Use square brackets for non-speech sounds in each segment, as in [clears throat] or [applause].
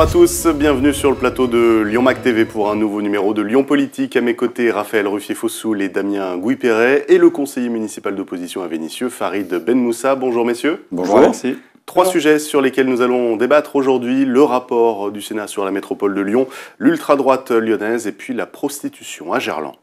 Bonjour à tous, bienvenue sur le plateau de Lyon Mac TV pour un nouveau numéro de Lyon Politique. À mes côtés, Raphaël Ruffier-Fossoul et Damien gouy et le conseiller municipal d'opposition à Vénitieux, Farid Benmoussa. Bonjour messieurs. Bonjour. Bonjour. Merci. Trois sujets sur lesquels nous allons débattre aujourd'hui, le rapport du Sénat sur la métropole de Lyon, l'ultra-droite lyonnaise et puis la prostitution à Gerland.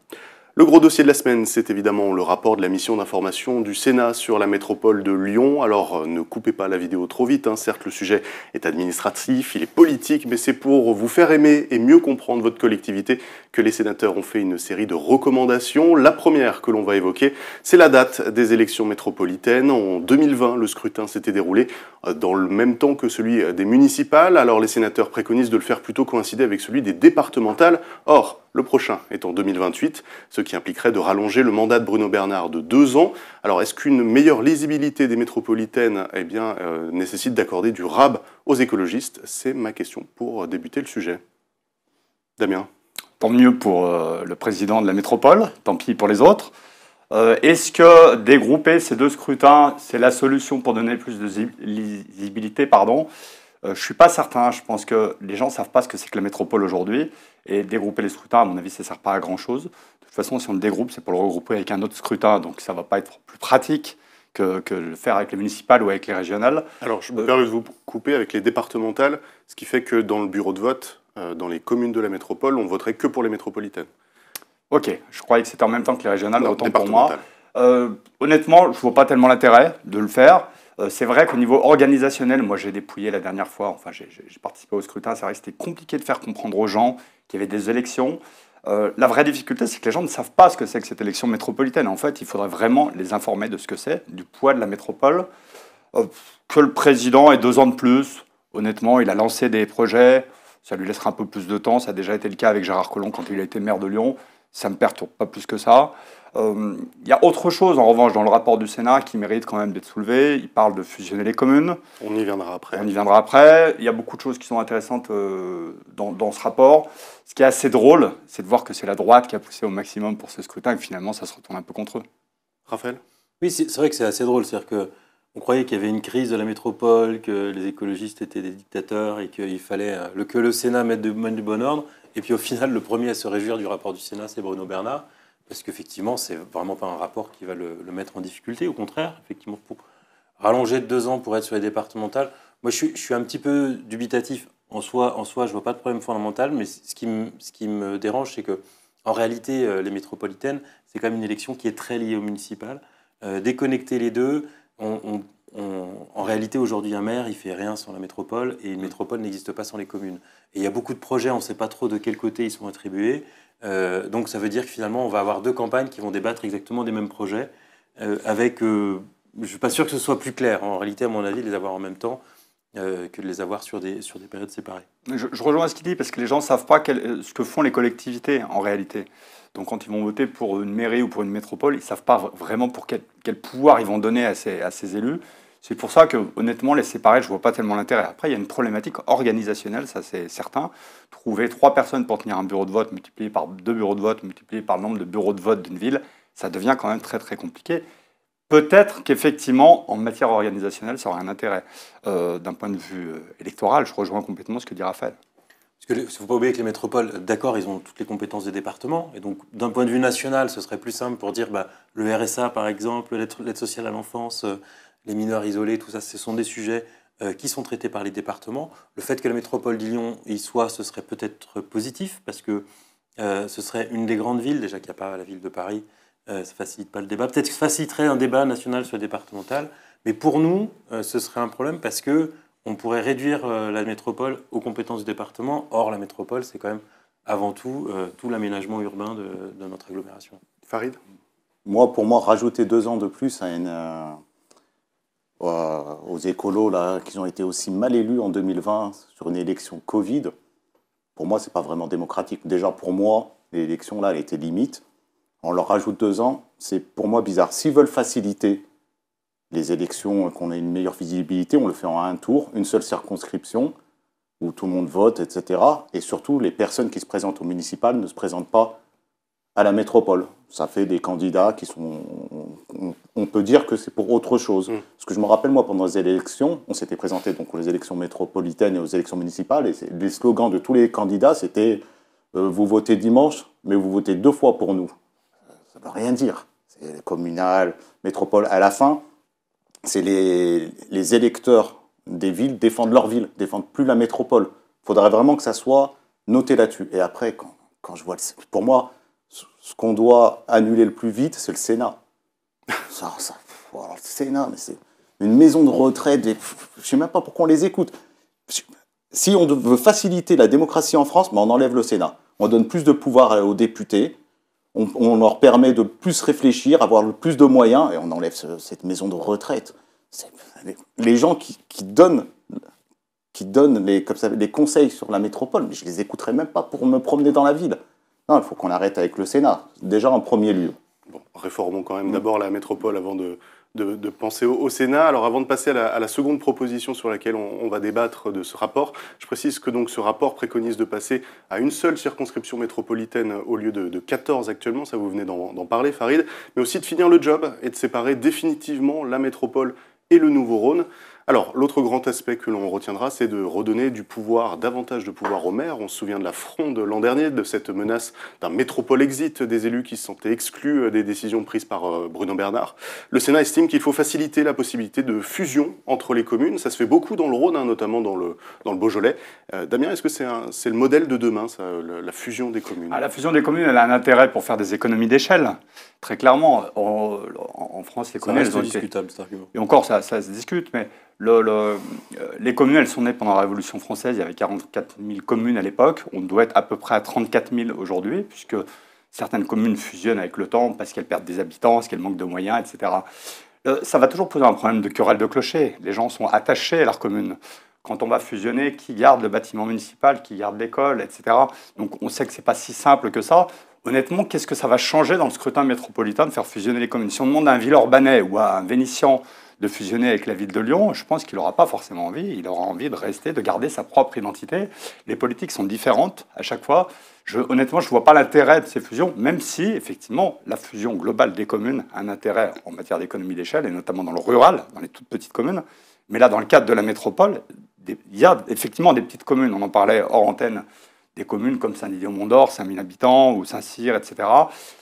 Le gros dossier de la semaine, c'est évidemment le rapport de la mission d'information du Sénat sur la métropole de Lyon. Alors euh, ne coupez pas la vidéo trop vite, hein. certes le sujet est administratif, il est politique, mais c'est pour vous faire aimer et mieux comprendre votre collectivité que les sénateurs ont fait une série de recommandations. La première que l'on va évoquer, c'est la date des élections métropolitaines. En 2020, le scrutin s'était déroulé euh, dans le même temps que celui euh, des municipales, alors les sénateurs préconisent de le faire plutôt coïncider avec celui des départementales. Or, le prochain est en 2028, ce qui impliquerait de rallonger le mandat de Bruno Bernard de deux ans. Alors est-ce qu'une meilleure lisibilité des métropolitaines eh bien, euh, nécessite d'accorder du rab aux écologistes C'est ma question pour euh, débuter le sujet. Damien Tant mieux pour euh, le président de la métropole, tant pis pour les autres. Est-ce que dégrouper ces deux scrutins, c'est la solution pour donner plus de lisibilité pardon euh, je ne suis pas certain, je pense que les gens ne savent pas ce que c'est que la métropole aujourd'hui, et dégrouper les scrutins, à mon avis, ça ne sert pas à grand-chose. De toute façon, si on le dégroupe, c'est pour le regrouper avec un autre scrutin, donc ça ne va pas être plus pratique que, que, le faire avec les municipales ou avec les régionales. Alors, je me euh, permets de vous couper avec les départementales, ce qui fait que dans le bureau de vote, euh, dans les communes de la métropole, on voterait que pour les métropolitaines. Ok, je croyais que c'était en même temps que les régionales, autant pour moi. honnêtement, je ne vois pas tellement l'intérêt de le faire. Euh, c'est vrai qu'au niveau organisationnel, moi j'ai dépouillé la dernière fois, enfin j'ai participé au scrutin, c'est vrai que c'était compliqué de faire comprendre aux gens qu'il y avait des élections. Euh, la vraie difficulté, c'est que les gens ne savent pas ce que c'est que cette élection métropolitaine. En fait, il faudrait vraiment les informer de ce que c'est, du poids de la métropole. Euh, que le président ait deux ans de plus, honnêtement, il a lancé des projets, ça lui laissera un peu plus de temps. Ça a déjà été le cas avec Gérard Collomb quand il a été maire de Lyon. Ça ne me perturbe pas plus que ça. Il euh, y a autre chose, en revanche, dans le rapport du Sénat qui mérite quand même d'être soulevé. Il parle de fusionner les communes. On y viendra après. On y viendra après. Il y a beaucoup de choses qui sont intéressantes euh, dans, ce rapport. Ce qui est assez drôle, c'est de voir que c'est la droite qui a poussé au maximum pour ce scrutin et finalement, ça se retourne un peu contre eux. Raphaël Oui, c'est vrai que c'est assez drôle. C'est-à-dire que on croyait qu'il y avait une crise de la métropole, que les écologistes étaient des dictateurs et qu'il fallait euh, que le Sénat mette, du bon ordre. Et puis au final, le premier à se réjouir du rapport du Sénat, c'est Bruno Bernard. Parce qu'effectivement, n'est vraiment pas un rapport qui va le, mettre en difficulté. Au contraire, effectivement, pour rallonger de deux ans pour être sur les départementales, moi je suis, un petit peu dubitatif. En soi, en soi, je vois pas de problème fondamental, mais ce qui me, dérange, c'est que en réalité, euh, les métropolitaines, c'est quand même une élection qui est très liée aux municipales. Euh, déconnecter les deux, en réalité, aujourd'hui, un maire, il fait rien sans la métropole et une mm. métropole n'existe pas sans les communes. Et il y a beaucoup de projets, on ne sait pas trop de quel côté ils sont attribués. Euh, donc ça veut dire que finalement, on va avoir deux campagnes qui vont débattre exactement des mêmes projets, euh, avec, euh, je ne suis pas sûr que ce soit plus clair, en réalité, à mon avis, de les avoir en même temps. que de les avoir sur des, périodes séparées. Je, rejoins ce qu'il dit, parce que les gens ne savent pas ce que font les collectivités en réalité. Donc quand ils vont voter pour une mairie ou pour une métropole, ils ne savent pas vraiment pour quel, pouvoir ils vont donner à ces élus. C'est pour ça que, honnêtement, les séparer, je ne vois pas tellement l'intérêt. Après, il y a une problématique organisationnelle, ça c'est certain. Trouver trois personnes pour tenir un bureau de vote multiplié par deux bureaux de vote multiplié par le nombre de bureaux de vote d'une ville, ça devient quand même très très compliqué. Peut-être qu'effectivement, en matière organisationnelle, ça aurait un intérêt. Euh, d'un point de vue euh, électoral, je rejoins complètement ce que dit Raphaël. Parce qu'il ne faut pas oublier que les métropoles, d'accord, ils ont toutes les compétences des départements. Et donc, d'un point de vue national, ce serait plus simple pour dire bah, le RSA, par exemple, l'aide sociale à l'enfance, euh, les mineurs isolés, tout ça, ce sont des sujets euh, qui sont traités par les départements. Le fait que la métropole de Lyon y soit, ce serait peut-être positif, parce que euh, ce serait une des grandes villes, déjà qu'il n'y a pas la ville de Paris, euh, ça ne facilite pas le débat. Peut-être que ça faciliterait un débat national sur le départemental, mais pour nous, ce serait un problème parce que on pourrait réduire la métropole aux compétences du département. Or, la métropole, c'est quand même avant tout tout l'aménagement urbain de, de, notre agglomération. Farid Moi, pour moi, rajouter deux ans de plus à une euh, aux écolos là, hein, qui ont été aussi mal élus en 2020 sur une élection Covid, pour moi, c'est pas vraiment démocratique. Déjà, pour moi, l'élection là, elle était limite. On leur rajoute deux ans, c'est pour moi bizarre. S'ils veulent faciliter les élections, qu'on ait une meilleure visibilité, on le fait en un tour, une seule circonscription où tout le monde vote, etc. Et surtout, les personnes qui se présentent au municipal ne se présentent pas à la métropole. Ça fait des candidats qui sont. On, peut dire que c'est pour autre chose. Mm. Ce que je me rappelle, moi, pendant les élections, on s'était présenté donc aux élections métropolitaines et aux élections municipales, et les slogans de tous les candidats, c'était euh, Vous votez dimanche, mais vous votez deux fois pour nous. Ça ne veut rien dire. C'est communal, métropole. À la fin, c'est les, les électeurs des villes défendent leur ville, défendent plus la métropole. Il faudrait vraiment que ça soit noté là-dessus. Et après, quand, quand je vois. Pour moi, ce qu'on doit annuler le plus vite, c'est le Sénat. Ça, oh, le Sénat, mais c'est une maison de retraite. je ne sais même pas pourquoi on les écoute. Si on veut faciliter la démocratie en France, ben, on enlève le Sénat. On donne plus de pouvoir aux députés. On, leur permet de plus réfléchir, avoir plus de moyens, et on enlève cette maison de retraite. Les gens qui, donnent qui les, conseils sur la métropole, mais je les écouterai même pas pour me promener dans la ville. Non, il faut qu'on arrête avec le Sénat, déjà en premier lieu. Bon, réformons quand même d'abord la métropole avant de, penser au, Sénat. Alors avant de passer à la, seconde proposition sur laquelle on, va débattre de ce rapport, je précise que donc ce rapport préconise de passer à une seule circonscription métropolitaine au lieu de, de 14 actuellement, ça vous venez d'en parler Farid, mais aussi de finir le job et de séparer définitivement la métropole et le Nouveau-Rhône. Alors, l'autre grand aspect que l'on retiendra, c'est de redonner du pouvoir, davantage de pouvoir aux maires. On se souvient de la fronde l'an dernier, de cette menace d'un métropole exit des élus qui se sentaient exclus euh, des décisions prises par euh, Bruno Bernard. Le Sénat estime qu'il faut faciliter la possibilité de fusion entre les communes. Ça se fait beaucoup dans le Rhône, hein, notamment dans le, dans le Beaujolais. Euh, Damien, est-ce que c'est le modèle de demain, la fusion des communes ah, La fusion des communes, elle a un intérêt pour faire des économies d'échelle. Très clairement, en, France, les communes, sont discutables Et encore, ça, ça se discute, mais euh, les communes, elles sont nées pendant la Révolution française. Il y avait 44 000 communes à l'époque. On doit être à peu près à 34 000 aujourd'hui, puisque certaines communes fusionnent avec le temps parce qu'elles perdent des habitants, parce qu'elles manquent de moyens, etc. Euh, ça va toujours poser un problème de querelle de clocher. Les gens sont attachés à leur commune. Quand on va fusionner, qui garde le bâtiment municipal, qui garde l'école, etc. Donc on sait que ce n'est pas si simple que ça. Honnêtement, qu'est-ce que ça va changer dans le scrutin métropolitain de faire fusionner les communes Si on demande à un Villeurbanais ou à un Vénitien de fusionner avec la ville de Lyon, je pense qu'il n'aura pas forcément envie. Il aura envie de rester, de garder sa propre identité. Les politiques sont différentes à chaque fois. Je, honnêtement, je ne vois pas l'intérêt de ces fusions, même si, effectivement, la fusion globale des communes a un intérêt en matière d'économie d'échelle, et notamment dans le rural, dans les toutes petites communes. Mais là, dans le cadre de la métropole, il y a effectivement des petites communes, on en parlait hors antenne, des communes comme Saint-Didier-Mont-d'Or, 5000 habitants, ou Saint-Cyr, etc.,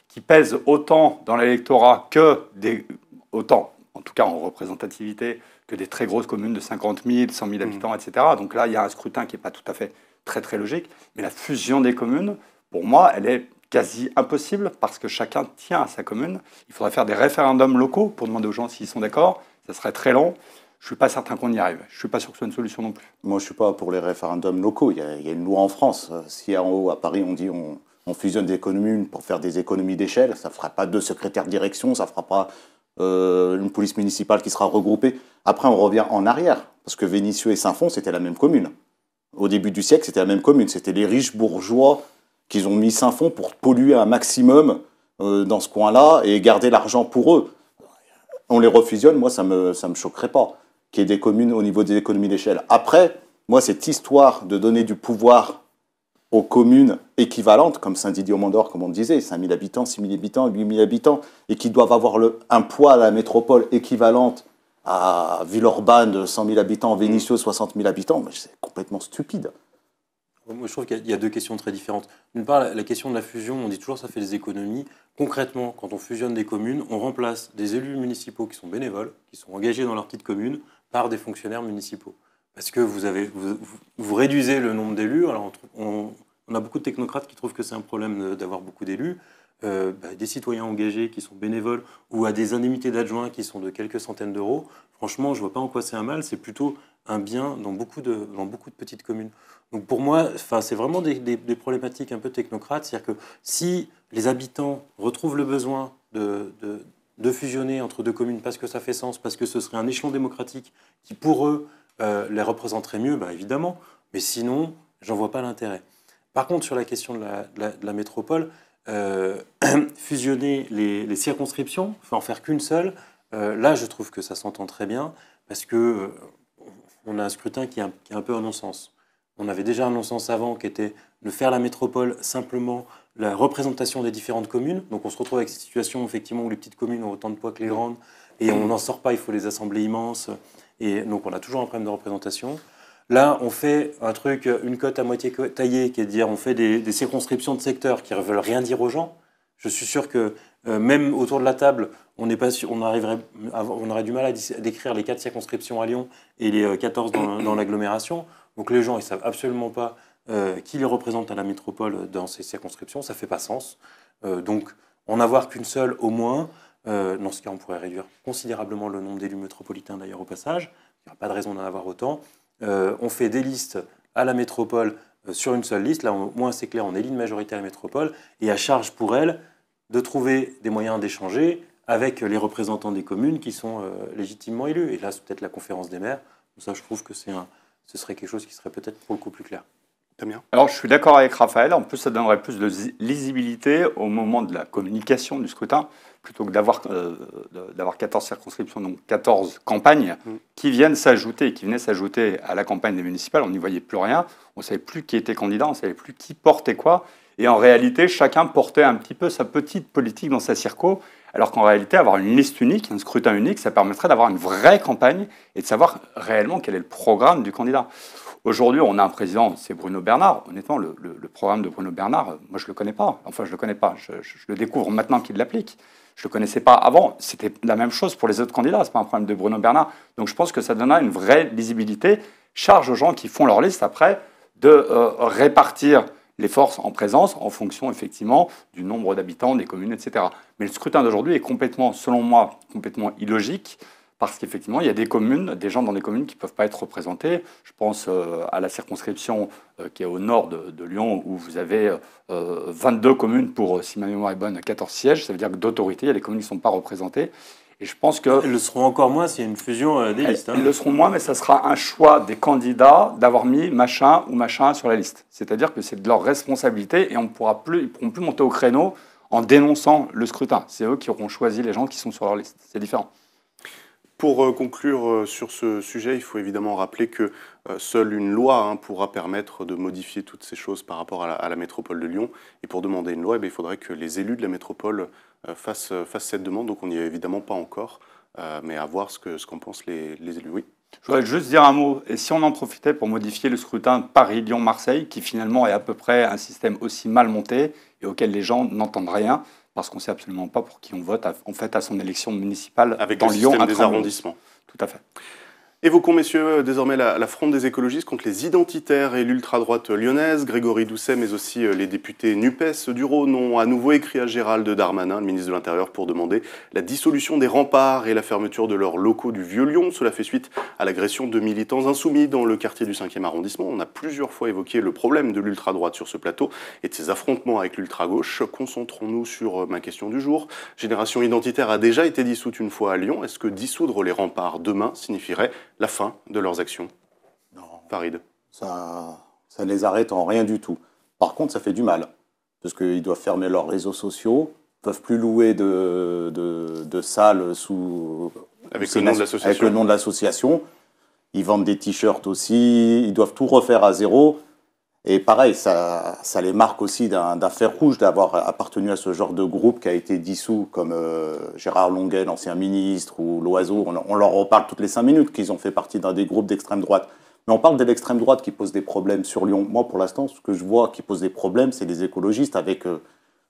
qui pèsent autant dans l'électorat que des... autant en tout cas en représentativité, que des très grosses communes de 50 000, 100 000 habitants, etc. Donc là, il y a un scrutin qui n'est pas tout à fait très très logique. Mais la fusion des communes, pour moi, elle est quasi impossible parce que chacun tient à sa commune. Il faudrait faire des référendums locaux pour demander aux gens s'ils sont d'accord. Ça serait très long. Je ne suis pas certain qu'on y arrive. Je ne suis pas sûr que ce soit une solution non plus. Moi, je ne suis pas pour les référendums locaux. Il y, a, une loi en France. Si en haut, à Paris, on dit on, fusionne des communes pour faire des économies d'échelle, ça ne fera pas deux secrétaires de direction, ça ne fera pas euh, une police municipale qui sera regroupée. Après, on revient en arrière, parce que Vénissieux et Saint-Fond, c'était la même commune. Au début du siècle, c'était la même commune. C'était les riches bourgeois qui ont mis Saint-Fond pour polluer un maximum euh, dans ce coin-là et garder l'argent pour eux. On les refusionne, moi, ça ne me, me choquerait pas qu'il y ait des communes au niveau des économies d'échelle. Après, moi, cette histoire de donner du pouvoir aux communes équivalentes, comme saint didier au mont comme on disait, 5 000 habitants, 6 000 habitants, 8 000 habitants, et qui doivent avoir un poids à la métropole équivalente à Villeurbanne de 100 000 habitants, mm. Vénissieux 60 000 habitants, c'est complètement stupide. Moi, je trouve qu'il y a deux questions très différentes. D'une part, la question de la fusion, on dit toujours ça fait des économies. Concrètement, quand on fusionne des communes, on remplace des élus municipaux qui sont bénévoles, qui sont engagés dans leur petite commune, par des fonctionnaires municipaux. Parce que vous, avez, vous, réduisez le nombre d'élus. Alors, on, a beaucoup de technocrates qui trouvent que c'est un problème d'avoir beaucoup d'élus. Euh, bah, des citoyens engagés qui sont bénévoles ou à des indemnités d'adjoints qui sont de quelques centaines d'euros, franchement, je ne vois pas en quoi c'est un mal. C'est plutôt un bien dans beaucoup de, dans beaucoup de petites communes. Donc pour moi, c'est vraiment des, problématiques un peu technocrates. C'est-à-dire que si les habitants retrouvent le besoin de fusionner entre deux communes parce que ça fait sens, parce que ce serait un échelon démocratique qui, pour eux, euh, les représenterait mieux, bah, évidemment, mais sinon, j'en vois pas l'intérêt. Par contre, sur la question de la, métropole, euh, [clears throat] fusionner les, les circonscriptions, en faire qu'une seule, euh, là, je trouve que ça s'entend très bien, parce que on a un scrutin qui est un, peu un non-sens. On avait déjà un non-sens avant qui était de faire la métropole simplement la représentation des différentes communes. Donc on se retrouve avec cette situation effectivement où les petites communes ont autant de poids que les grandes et on n'en sort pas, il faut les assemblées immenses. Et donc, on a toujours un problème de représentation. Là, on fait un truc, une cote à moitié taillée, qui est de dire on fait des, circonscriptions de secteurs qui ne veulent rien dire aux gens. Je suis sûr que euh, même autour de la table, on, on, aurait du mal à décrire les quatre circonscriptions à Lyon et les 14 euh, dans, l'agglomération. Donc les gens, ils ne savent absolument pas euh, qui les représente à la métropole dans ces circonscriptions. Ça ne fait pas sens. donc en avoir qu'une seule au moins, euh, dans ce cas, on pourrait réduire considérablement le nombre d'élus métropolitains, d'ailleurs, au passage. Il n'y a pas de raison d'en avoir autant. Euh, on fait des listes à la métropole euh, sur une seule liste. Là, au moins, c'est clair, on élit une majorité à la métropole et à charge pour elle de trouver des moyens d'échanger avec les représentants des communes qui sont légitimement élus. Et là, c'est peut-être la conférence des maires. Ça, je trouve que c'est un, ce serait quelque chose qui serait peut-être beaucoup plus clair. Damien Alors, je suis d'accord avec Raphaël. En plus, ça donnerait plus de lisibilité au moment de la communication du scrutin plutôt que d'avoir 14 euh, circonscriptions, donc 14 campagnes mm. qui viennent s'ajouter, qui venaient s'ajouter à la campagne des municipales, on n'y voyait plus rien, on ne savait plus qui était candidat, on ne savait plus qui portait quoi. Et en réalité, chacun portait un petit peu sa petite politique dans sa circo, alors qu'en réalité, avoir une liste unique, un scrutin unique, ça permettrait d'avoir une vraie campagne et de savoir réellement quel est le programme du candidat. Aujourd'hui, on a un président, c'est Bruno Bernard. Honnêtement, le, le, programme de Bruno Bernard, euh, moi, je ne le connais pas. Enfin, je ne le connais pas. je le découvre maintenant qu'il l'applique. Je ne le connaissais pas avant. C'était la même chose pour les autres candidats. Ce n'est pas un problème de Bruno Bernard. Donc je pense que ça donnera une vraie lisibilité. Charge aux gens qui font leur liste après de euh, répartir les forces en présence en fonction effectivement du nombre d'habitants des communes, etc. Mais le scrutin d'aujourd'hui est complètement, selon moi, complètement illogique parce qu'effectivement, il y a des communes, des gens dans des communes qui ne peuvent pas être représentés. Je pense euh, à la circonscription euh, qui est au nord de, Lyon, où vous avez 22 euh, communes pour, si ma mémoire est bonne, 14 sièges. Ça veut dire que d'autorité, il y a des communes qui ne sont pas représentées. Et je pense que... Elles le seront encore moins s'il y a une fusion des listes. Hein. le seront moins, mais ça sera un choix des candidats d'avoir mis machin ou machin sur la liste. C'est-à-dire que c'est de leur responsabilité et on pourra plus, ils ne pourront plus monter au créneau en dénonçant le scrutin. C'est eux qui auront choisi les gens qui sont sur leur liste. C'est différent. Pour euh, conclure euh, sur ce sujet, il faut évidemment rappeler que euh, seule une loi hein, pourra permettre de modifier toutes ces choses par rapport à la, métropole de Lyon. Et pour demander une loi, eh il faudrait que les élus de la métropole fassent, cette demande. Donc on n'y est évidemment pas encore, mais à voir ce qu'en ce pensent les, élus. Oui. Je voudrais juste dire un mot. Et si on en profitait pour modifier le scrutin Paris-Lyon-Marseille, qui finalement est à peu près un système aussi mal monté et auquel les gens n'entendent rien, parce qu'on ne sait absolument pas pour qui on vote, en fait, à son élection municipale Avec dans Lyon. Avec des arrondissements. Tout à fait. Évoquons, messieurs, désormais la, fronte des écologistes contre les identitaires et l'ultra-droite lyonnaise. Grégory Doucet, mais aussi euh, les députés NUPES du Rhône à nouveau écrit à Gérald Darmanin, le ministre de l'Intérieur, pour demander la dissolution des remparts et la fermeture de leurs locaux du Vieux-Lyon. Cela fait suite à l'agression de militants insoumis dans le quartier du 5e arrondissement. On a plusieurs fois évoqué le problème de l'ultra-droite sur ce plateau et de ses affrontements avec l'ultra-gauche. Concentrons-nous sur euh, ma question du jour. Génération identitaire a déjà été dissoute une fois à Lyon. Est-ce que dissoudre les remparts demain signifierait la fin de leurs actions Non. Ça ça les arrête en rien du tout. Par contre, ça fait du mal, parce qu'ils doivent fermer leurs réseaux sociaux, peuvent plus louer de, de, salles sous avec le, nom de avec le nom de l'association. Ils vendent des t-shirts aussi, ils doivent tout refaire à zéro. Et pareil, ça, les marque aussi d'un fer rouge d'avoir appartenu à ce genre de groupe qui a été dissous, comme euh, Gérard Longuet, l'ancien ministre, ou Loiseau. On, leur leur reparle toutes les cinq minutes qu'ils ont fait partie d'un des groupes d'extrême droite. Mais on parle de l'extrême droite qui pose des problèmes sur Lyon. Moi, pour l'instant, ce que je vois qui pose des problèmes, c'est les écologistes avec euh,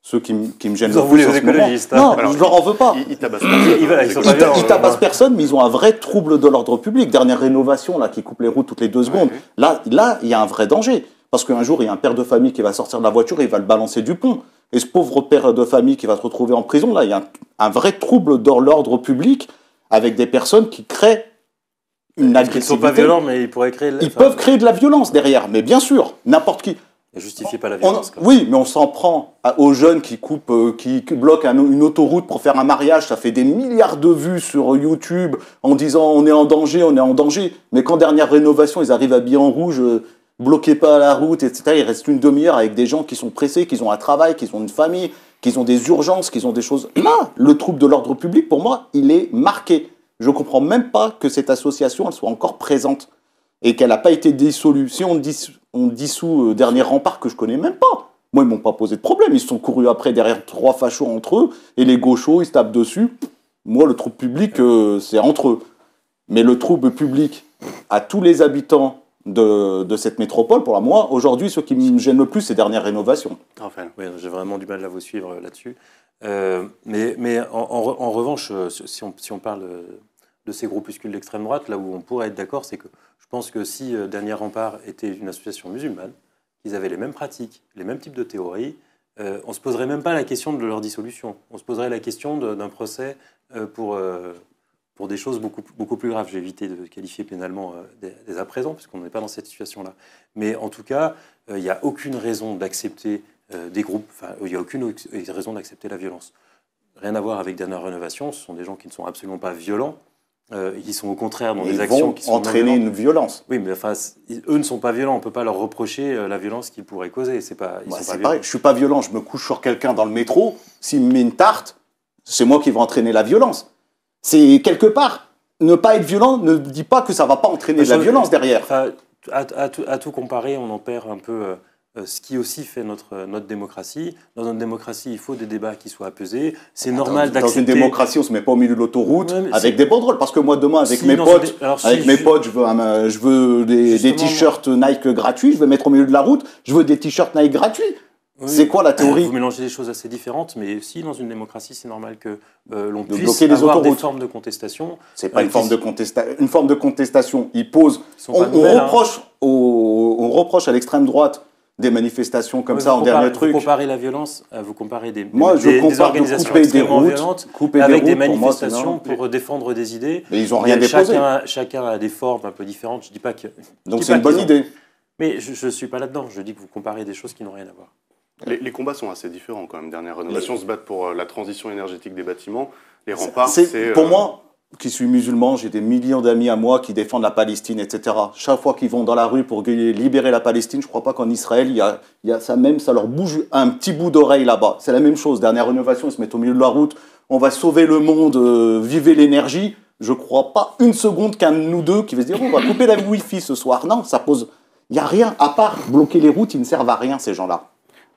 ceux qui, me gênent Vous en écologistes hein. Non, je je leur en veux pas. Ils, ils tabassent personne, mais ils ont un vrai trouble de l'ordre public. Dernière rénovation là qui coupe les routes toutes les deux secondes. là, là, il y a un vrai danger. Parce qu'un jour, il y a un père de famille qui va sortir de la voiture et il va le balancer du pont. Et ce pauvre père de famille qui va se retrouver en prison, là, il y a un, vrai trouble dans l'ordre public avec des personnes qui créent une agressivité. Ils ne sont pas violents, mais ils pourraient créer. Ils peuvent créer de la violence derrière, mais bien sûr, n'importe qui. Ne justifie pas la violence. oui, mais on s'en prend aux jeunes qui coupent, euh, qui bloquent une autoroute pour faire un mariage. Ça fait des milliards de vues sur YouTube en disant on est en danger, on est en danger. Mais quand dernière rénovation, ils arrivent habillés en rouge. Euh, bloquez pas la route, etc. Il reste une demi-heure avec des gens qui sont pressés, qui ont un travail, qui ont une famille, qui ont des urgences, qui ont des choses. Là, le trouble de l'ordre public, pour moi, il est marqué. Je ne comprends même pas que cette association soit encore présente et qu'elle n'a pas été dissolue. Si on, dissout euh, Dernier Rempart, que je connais même pas, moi, ils m'ont pas posé de problème. Ils se sont courus après derrière trois fachos entre eux et les gauchos, ils se tapent dessus. Moi, le trouble public, euh, c'est entre eux. Mais le trouble public à tous les habitants de, cette métropole. Pour moi, aujourd'hui, ce qui me gêne le plus, c'est dernières rénovations. Enfin, oui, j'ai vraiment du mal à vous suivre euh, là-dessus. Euh, mais, mais en, revanche, euh, si on, parle de ces groupuscules d'extrême droite, là où on pourrait être d'accord, c'est que je pense que si Dernier Rempart était une association musulmane, qu'ils avaient les mêmes pratiques, les mêmes types de théories, on se poserait même pas la question de leur dissolution. On se poserait la question d'un procès pour pour des choses beaucoup, beaucoup plus graves. J'ai évité de qualifier pénalement euh, dès, à présent, puisqu'on n'est pas dans cette situation-là. Mais en tout cas, euh, il n'y a aucune raison d'accepter euh, des groupes, enfin, il n'y a aucune raison d'accepter la violence. Rien à voir avec Dernière Rénovation, ce sont des gens qui ne sont absolument pas violents, ils sont au contraire dans des actions qui sont entraîner une violence. Oui, mais enfin, eux ne sont pas violents, on ne peut pas leur reprocher la violence qu'ils pourraient causer. C'est pas, bah, pas pareil, je ne suis pas violent, je me couche sur quelqu'un dans le métro, s'il me met une tarte, c'est moi qui vais entraîner la violence. C'est quelque part, ne pas être violent ne dit pas que ça va pas entraîner de la violence derrière. à, tout, comparer, on en perd un peu euh, ce qui aussi fait notre, euh, notre démocratie. Dans notre démocratie, il faut des débats qui soient apaisés. C'est normal d'accepter. Dans une démocratie, on se met pas au milieu de l'autoroute avec des banderoles. Parce que moi, demain, avec mes potes, avec je... mes potes, je veux, euh, je veux des, des t-shirts Nike gratuits. Je vais mettre au milieu de la route. Je veux des t-shirts Nike gratuits. C'est quoi la théorie Vous mélangez des choses assez différentes, mais si, dans une démocratie, c'est normal que euh, l'on puisse les avoir des formes de contestation. C'est euh, pas une, forme de contestation. une forme de contestation. il pose on, reproche à l'extrême droite des manifestations comme ça en dernier truc. Vous comparez la violence, euh, vous comparez des, moi, des, organisations extrêmement violentes avec des, manifestations pour, défendre des idées. Mais ils n'ont rien déposé. Chacun, chacun, a des formes un peu différentes. Je dis pas que. Donc c'est une bonne idée. Mais je ne suis pas là-dedans. Je dis que vous comparez des choses qui n'ont rien à voir. Les, combats sont assez différents quand même. Dernière rénovation se battent pour euh, la transition énergétique des bâtiments. Les remparts, c'est. Pour euh, moi, qui suis musulman, j'ai des millions d'amis à moi qui défendent la Palestine, etc. Chaque fois qu'ils vont dans la rue pour libérer la Palestine, je ne crois pas qu'en Israël, il y, a, ça même, ça leur bouge un petit bout d'oreille là-bas. C'est la même chose. Dernière rénovation, ils se mettent au milieu de la route. On va sauver le monde, euh, vivez l'énergie. Je ne crois pas une seconde qu'un de nous deux qui va se dire on va couper la Wi-Fi ce soir. Non, ça pose. Il n'y a rien à part bloquer les routes. Ils ne servent à rien ces gens-là.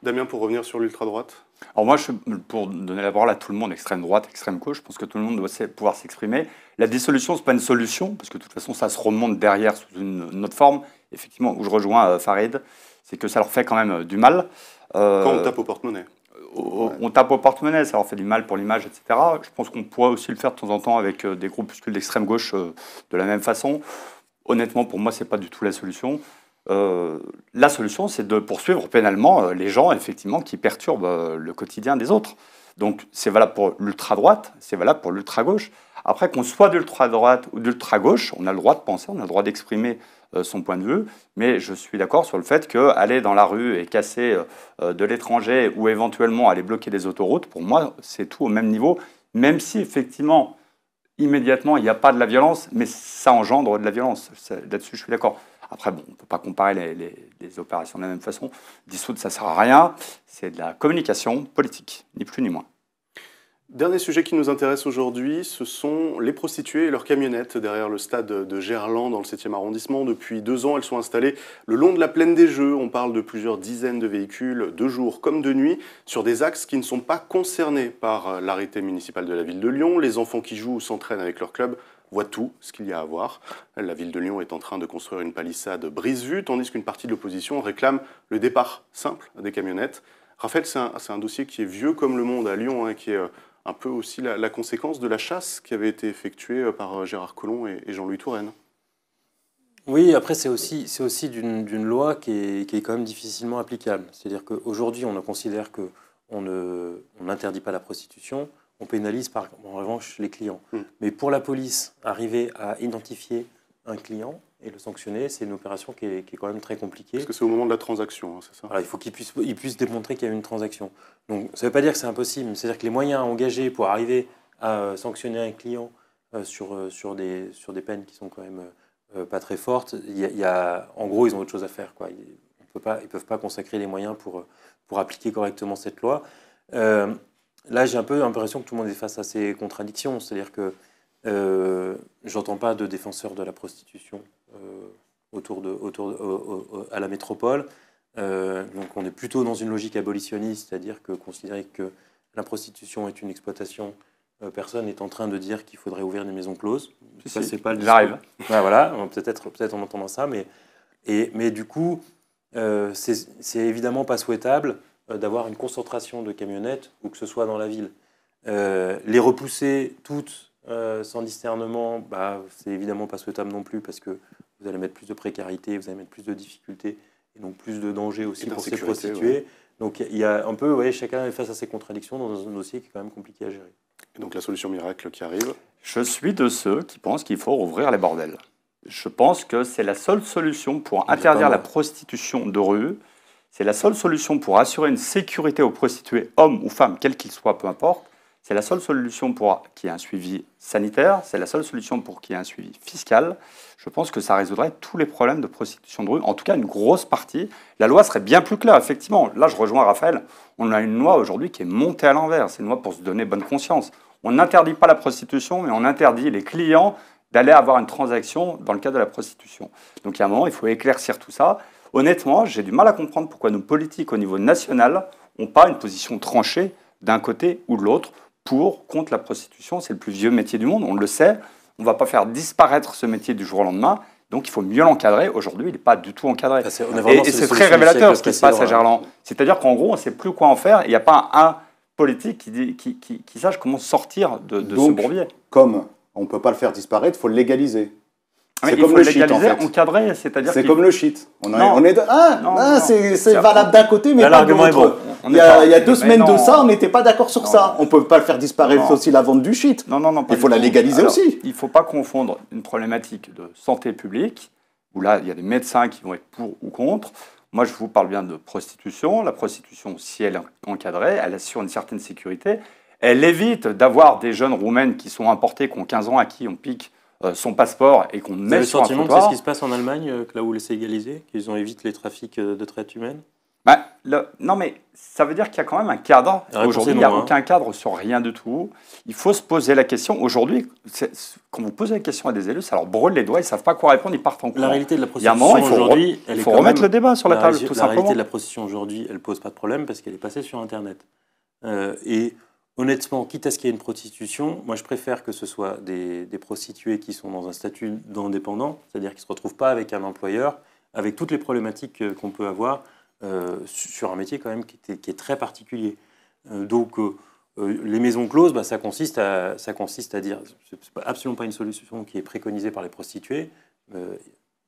Damien, pour revenir sur l'ultra-droite Alors moi, je, pour donner la parole à tout le monde, extrême droite, extrême gauche, je pense que tout le monde doit pouvoir s'exprimer. La dissolution, ce n'est pas une solution, parce que de toute façon, ça se remonte derrière sous une, autre forme. Effectivement, où je rejoins euh, Farid, c'est que ça leur fait quand même euh, du mal. Euh, quand on tape au porte-monnaie on tape au porte-monnaie, ça leur fait du mal pour l'image, etc. Je pense qu'on pourrait aussi le faire de temps en temps avec des groupuscules d'extrême gauche de la même façon. Honnêtement, pour moi, ce n'est pas du tout la solution. Euh, la solution, c'est de poursuivre pénalement euh, les gens, effectivement, qui perturbent euh, le quotidien des autres. Donc, c'est valable pour l'ultra-droite, c'est valable pour l'ultra-gauche. Après, qu'on soit d'ultra-droite ou d'ultra-gauche, on a le droit de penser, on a le droit d'exprimer son point de vue, mais je suis d'accord sur le fait qu'aller dans la rue et casser de l'étranger ou éventuellement aller bloquer des autoroutes, pour moi, c'est tout au même niveau, même si effectivement, immédiatement, il n'y a pas de la violence, mais ça engendre de la violence. Là-dessus, je suis d'accord. Après, bon, on ne peut pas comparer les, les, opérations de la même façon. Dissoudre, ça ne sert à rien. C'est de la communication politique, ni plus ni moins. Dernier sujet qui nous intéresse aujourd'hui, ce sont les prostituées et leurs camionnettes derrière le stade de Gerland dans le 7e arrondissement. Depuis deux ans, elles sont installées le long de la plaine des Jeux. On parle de plusieurs dizaines de véhicules, de jour comme de nuit, sur des axes qui ne sont pas concernés par l'arrêté municipal de la ville de Lyon. Les enfants qui jouent ou s'entraînent avec leur club voit tout ce qu'il y a à voir. La ville de Lyon est en train de construire une palissade brise-vue, tandis qu'une partie de l'opposition réclame le départ simple des camionnettes. Raphaël, c'est un, dossier qui est vieux comme le monde à Lyon, hein, qui est euh, un peu aussi la, conséquence de la chasse qui avait été effectuée euh, par euh, Gérard Collomb et, Jean-Louis Touraine. Oui, après, c'est aussi, c'est aussi d'une, loi qui est, qui quand même difficilement applicable. C'est-à-dire qu'aujourd'hui, on considère que on n'interdit pas la prostitution, on pénalise par, en revanche les clients. Hmm. Mais pour la police, arriver à identifier un client et le sanctionner, c'est une opération qui est, qui est, quand même très compliquée. Parce que c'est au moment de la transaction, hein, c'est ça Il faut qu'il puisse, ils puisse démontrer qu'il y a eu une transaction. Donc ça ne veut pas dire que c'est impossible, c'est-à-dire que les moyens engagés pour arriver à euh, sanctionner un client euh, sur, euh, sur, des, sur des peines qui sont quand même pas très fortes, il y a, en gros, ils ont autre chose à faire. Quoi. Ils ne peuvent pas consacrer les moyens pour, pour appliquer correctement cette loi. Là, j'ai un peu l'impression que tout le monde est face à ces contradictions. C'est-à-dire que euh, j'entends pas de défenseurs de la prostitution euh, autour de, autour à la métropole. Euh, donc, on est plutôt dans une logique abolitionniste, c'est-à-dire que considérer que la prostitution est une exploitation, euh, personne n'est en train de dire qu'il faudrait ouvrir des maisons closes. ça, c'est pas le J'arrive. voilà, peut-être, peut-être en entendant ça, mais et, mais du coup, c'est évidemment pas souhaitable euh, d'avoir une concentration de camionnettes, ou que ce soit dans la ville. Euh, les repousser toutes euh, sans discernement, bah, c'est évidemment pas souhaitable non plus parce que vous allez mettre plus de précarité, vous allez mettre plus de difficultés et donc plus de dangers aussi pour ces prostituées. Donc il y a un peu, ouais, chacun est face à ses contradictions dans un dossier qui est quand même compliqué à gérer. donc la solution miracle qui arrive Je suis de ceux qui pensent qu'il faut rouvrir les bordels. Je pense que c'est la seule solution pour interdire la prostitution de rue. C'est la seule solution pour assurer une sécurité aux prostituées, hommes ou femmes, quels qu'ils soient, peu importe. C'est la seule solution pour qu'il y ait un suivi sanitaire, c'est la seule solution pour qu'il y ait un suivi fiscal. Je pense que ça résoudrait tous les problèmes de prostitution de rue, en tout cas une grosse partie. La loi serait bien plus claire, effectivement. Là, je rejoins Raphaël, on a une loi aujourd'hui qui est montée à l'envers. C'est une loi pour se donner bonne conscience. On n'interdit pas la prostitution, mais on interdit les clients d'aller avoir une transaction dans le cadre de la prostitution. Donc, il y a un moment, il faut éclaircir tout ça. Honnêtement, j'ai du mal à comprendre pourquoi nos politiques au niveau national n'ont pas une position tranchée d'un côté ou de l'autre pour, contre la prostitution. C'est le plus vieux métier du monde, on le sait. On ne va pas faire disparaître ce métier du jour au lendemain. Donc il faut mieux l'encadrer. Aujourd'hui, il n'est pas du tout encadré. et, c'est très révélateur ce qui se passe à hein. Gerland. C'est-à-dire qu'en gros, on ne sait plus quoi en faire. Il n'y a pas un politique qui, dit, qui, sache comment sortir de, de Donc, ce bourbier. Comme on ne peut pas le faire disparaître, il faut le légaliser. Ah c'est comme le shit Encadrer, c'est-à-dire c'est comme le shit. On, est ah, ah c'est valable d'un côté mais pas de l'autre. Il y a, deux semaines de ça, on n'était pas d'accord sur ça. On peut pas faire disparaître aussi la vente du shit. Non non non. Il faut la légaliser aussi. Il faut pas confondre une problématique de santé publique où là il y a des médecins qui vont être pour ou contre. Moi, je vous parle bien de prostitution. La prostitution, si elle est encadrée, elle assure une certaine sécurité. Elle évite d'avoir des jeunes roumaines qui sont importées, qui ont 15 ans, à qui on pique euh, son passeport et qu'on met le sur sentiment un que c'est ce qui se passe en Allemagne, euh, là où c'est égaliser, qu'ils ont évité les trafics euh, de traite humaine bah, non, mais ça veut dire qu'il y a quand même un cadre. Aujourd'hui, il n'y a hein. aucun cadre sur rien de tout. Il faut se poser la question. Aujourd'hui, quand vous posez la question à des élus, ça leur brûle les doigts, ils ne savent pas quoi répondre, ils partent en courant. La réalité de la procession aujourd'hui, il faut, remettre le débat sur la, table, tout la simplement. La réalité de la procession aujourd'hui, elle pose pas de problème parce qu'elle est passée sur Internet. et Honnêtement, quitte à ce qu'il y ait une prostitution, moi je préfère que ce soit des, prostituées qui sont dans un statut d'indépendant, c'est-à-dire qui ne se retrouvent pas avec un employeur, avec toutes les problématiques euh, qu'on peut avoir euh, sur un métier quand même qui, est, très particulier. Euh, donc les maisons closes, bah, ça, consiste à, ça consiste à dire, absolument pas une solution qui est préconisée par les prostituées. Il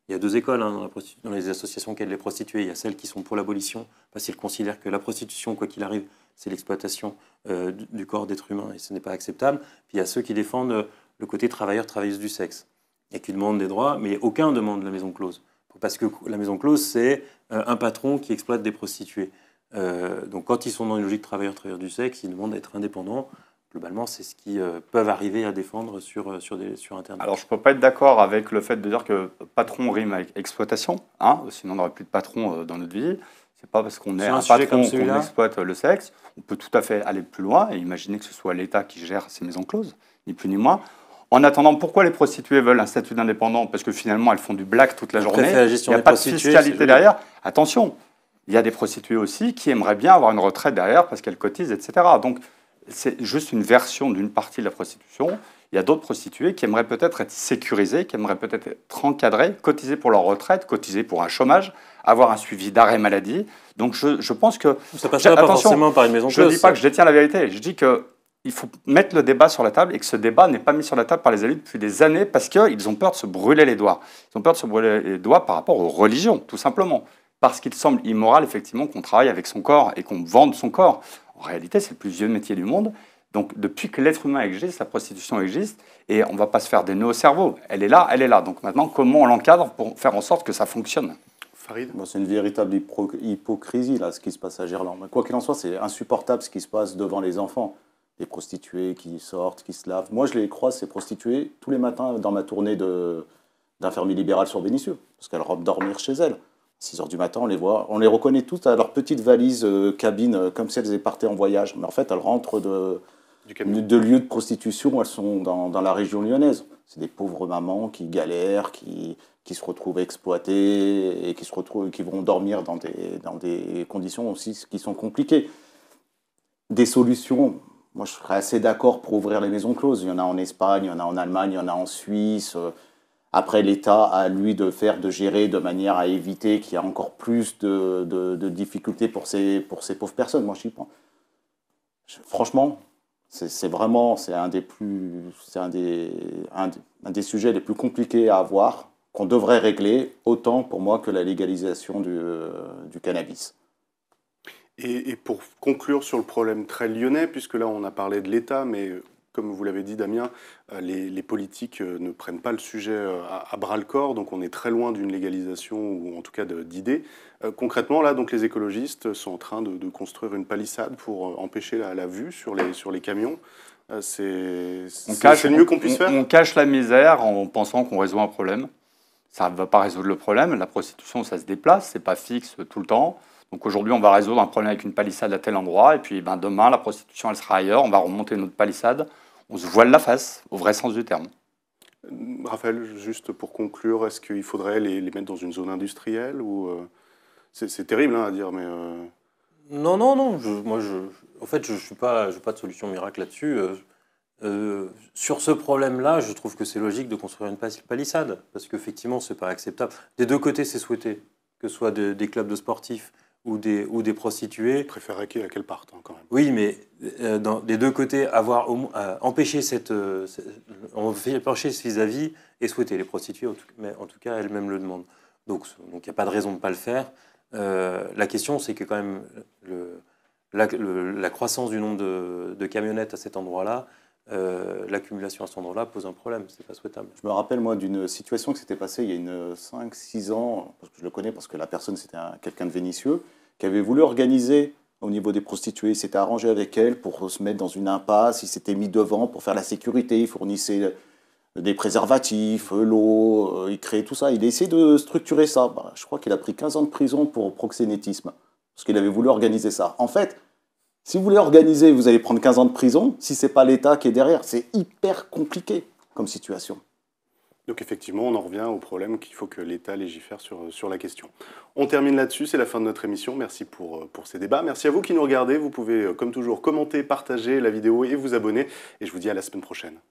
y a deux écoles hein, dans, dans, les associations qui aident les prostituées. Il y a celles qui sont pour l'abolition, parce qu'ils considèrent que la prostitution, quoi qu'il arrive, c'est l'exploitation euh, du corps d'être humain et ce n'est pas acceptable. Puis il y a ceux qui défendent euh, le côté travailleur, travailleuse du sexe et qui demandent des droits, mais aucun demande la maison close. Parce que la maison close, c'est euh, un patron qui exploite des prostituées. donc quand ils sont dans une logique travailleur, travailleur du sexe, ils demandent d'être indépendants globalement, c'est ce qu'ils peuvent arriver à défendre sur, sur, Internet. Alors, je ne peux pas être d'accord avec le fait de dire que patron rime avec exploitation, hein, sinon on n'aurait plus de patron dans notre vie. C'est pas parce qu'on est, un, patron qu'on exploite le sexe. On peut tout à fait aller plus loin et imaginer que ce soit l'État qui gère ces maisons closes, ni plus ni moins. En attendant, pourquoi les prostituées veulent un statut d'indépendant Parce que finalement, elles font du black toute la journée. il n'y a pas de fiscalité derrière. Attention, il y a des prostituées aussi qui aimeraient bien avoir une retraite derrière parce qu'elles cotisent, etc. Donc, c'est juste une version d'une partie de la prostitution il y a d'autres prostituées qui aimeraient peut-être être sécurisées, qui aimeraient peut-être être encadrées, cotisées pour leur retraite, cotisées pour un chômage, avoir un suivi d'arrêt maladie. Donc je, pense que... Ça pas par une maison Je ne dis pas que je détiens la vérité. Je dis qu'il faut mettre le débat sur la table et que ce débat n'est pas mis sur la table par les élus depuis des années parce qu'ils ont peur de se brûler les doigts. Ils ont peur de se brûler les doigts par rapport aux religions, tout simplement. Parce qu'il semble immoral, effectivement, qu'on travaille avec son corps et qu'on vende son corps. En réalité, c'est le plus vieux métier du monde donc depuis que l'être humain existe, la prostitution existe, et on ne va pas se faire des nœuds au cerveau. Elle est là, elle est là. Donc maintenant, comment on l'encadre pour faire en sorte que ça fonctionne Farid moi C'est une véritable hypocrisie, là, ce qui se passe à Gerland. quoi qu'il en soit, c'est insupportable ce qui se passe devant les enfants. Les prostituées qui sortent, qui se lavent. Moi, je les croise, ces prostituées, tous les matins dans ma tournée d'infirmier libéral sur Bénissieux, parce qu'elles rentrent dormir chez elles. 6 heures du matin, on les voit, on les reconnaît toutes à leur petite valise euh, cabine, euh, comme si elles étaient parties en voyage. Mais en fait, elles rentrent de, deux lieux de prostitution, elles sont dans, la région lyonnaise. C'est des pauvres mamans qui galèrent, qui, se retrouvent exploitées et qui, se retrouvent, qui vont dormir dans des, conditions aussi qui sont compliquées. Des solutions, moi je serais assez d'accord pour ouvrir les maisons closes. Il y en a en Espagne, il y en a en Allemagne, il y en a en Suisse. Après, l'État a, lui, de faire, de gérer de manière à éviter qu'il y ait encore plus de, difficultés pour ces, pour ces pauvres personnes. Moi, je Franchement, c'est vraiment c'est un des plus un des, un, des sujets les plus compliqués à avoir qu'on devrait régler autant pour moi que la légalisation du, euh, cannabis. Et, et, pour conclure sur le problème très lyonnais, puisque là on a parlé de l'État, mais comme vous l'avez dit, Damien, euh, les, politiques euh, ne prennent pas le sujet euh, à, bras le corps, donc on est très loin d'une légalisation ou en tout cas d'idées. Concrètement, là, donc les écologistes sont en train de, construire une palissade pour empêcher la, vue sur les, sur les camions. C'est le mieux qu'on puisse faire. On cache la misère en pensant qu'on résout un problème. Ça ne va pas résoudre le problème. La prostitution, ça se déplace, c'est pas fixe tout le temps. Donc aujourd'hui, on va résoudre un problème avec une palissade à tel endroit, et puis ben, demain, la prostitution, elle sera ailleurs, on va remonter notre palissade on se voile la face, au vrai sens du terme. Raphaël, juste pour conclure, est-ce qu'il faudrait les, mettre dans une zone industrielle ou euh, c'est, terrible hein, à dire, mais euh, non, non, non. moi, je, en fait, je, ne suis pas, j'ai pas de solution miracle là-dessus. Euh, sur ce problème-là, je trouve que c'est logique de construire une palissade parce qu'effectivement, c'est pas acceptable. Des deux côtés, c'est souhaité que ce soit des clubs de sportifs ou des, ou des prostituées. Préférer qu'elles partent, hein, quand même. Oui, mais euh, des deux côtés, avoir euh, empêché cette, empêcher euh, ce vis-à-vis et souhaiter Les prostituées, en tout, mais en tout cas, elles-mêmes le demandent. Donc, il n'y a pas de raison de ne pas le faire. la question, c'est que quand même le, la, croissance du nombre de camionnettes à cet endroit-là euh, l'accumulation à cet endroit-là pose un problème, c'est pas souhaitable. Je me rappelle, moi, d'une situation qui s'était passée il y a une 5-6 ans, je le connais parce que la personne, c'était quelqu'un de vénitieux, qui avait voulu organiser au niveau des prostituées, il s'était arrangé avec elles pour se mettre dans une impasse, il s'était mis devant pour faire la sécurité, il fournissait des préservatifs, l'eau, euh, il créait tout ça. Il a essayé de structurer ça. Bah, je crois qu'il a pris 15 ans de prison pour proxénétisme, parce qu'il avait voulu organiser ça. En fait, si vous voulez organiser, vous allez prendre 15 ans de prison. Si ce n'est pas l'État qui est derrière, c'est hyper compliqué comme situation. Donc effectivement, on en revient au problème qu'il faut que l'État légifère sur, la question. On termine là-dessus, c'est la fin de notre émission. Merci pour, euh, pour ces débats. Merci à vous qui nous regardez. Vous pouvez, euh, comme toujours, commenter, partager la vidéo et vous abonner. Et je vous dis à la semaine prochaine.